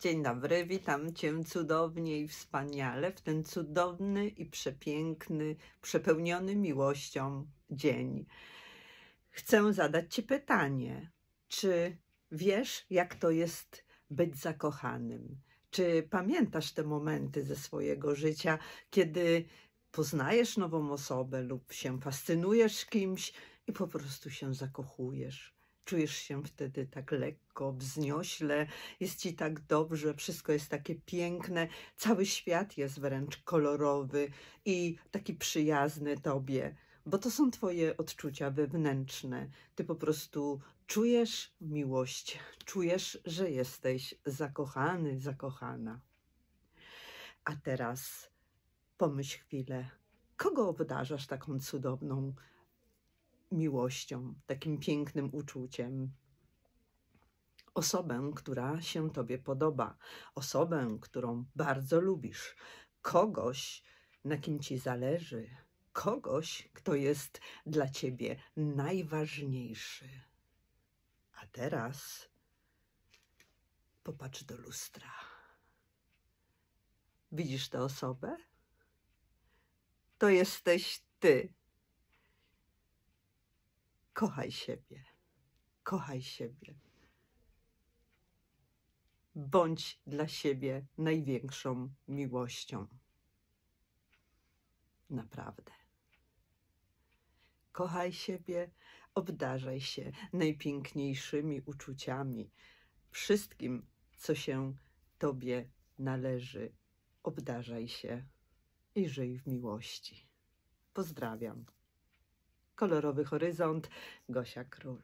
Dzień dobry, witam Cię cudownie i wspaniale w ten cudowny i przepiękny, przepełniony miłością dzień. Chcę zadać Ci pytanie, czy wiesz, jak to jest być zakochanym? Czy pamiętasz te momenty ze swojego życia, kiedy poznajesz nową osobę lub się fascynujesz kimś, i po prostu się zakochujesz. Czujesz się wtedy tak lekko, wzniośle, jest ci tak dobrze, wszystko jest takie piękne, cały świat jest wręcz kolorowy i taki przyjazny tobie, bo to są twoje odczucia wewnętrzne. Ty po prostu czujesz miłość, czujesz, że jesteś zakochany, zakochana. A teraz pomyśl chwilę, kogo obdarzasz taką cudowną miłością, takim pięknym uczuciem. Osobę, która się Tobie podoba, osobę, którą bardzo lubisz, kogoś, na kim Ci zależy, kogoś, kto jest dla Ciebie najważniejszy. A teraz popatrz do lustra. Widzisz tę osobę? To jesteś Ty kochaj siebie, kochaj siebie. Bądź dla siebie największą miłością. Naprawdę. Kochaj siebie, obdarzaj się najpiękniejszymi uczuciami, wszystkim, co się Tobie należy. Obdarzaj się i żyj w miłości. Pozdrawiam. Kolorowy Horyzont, Gosia Król.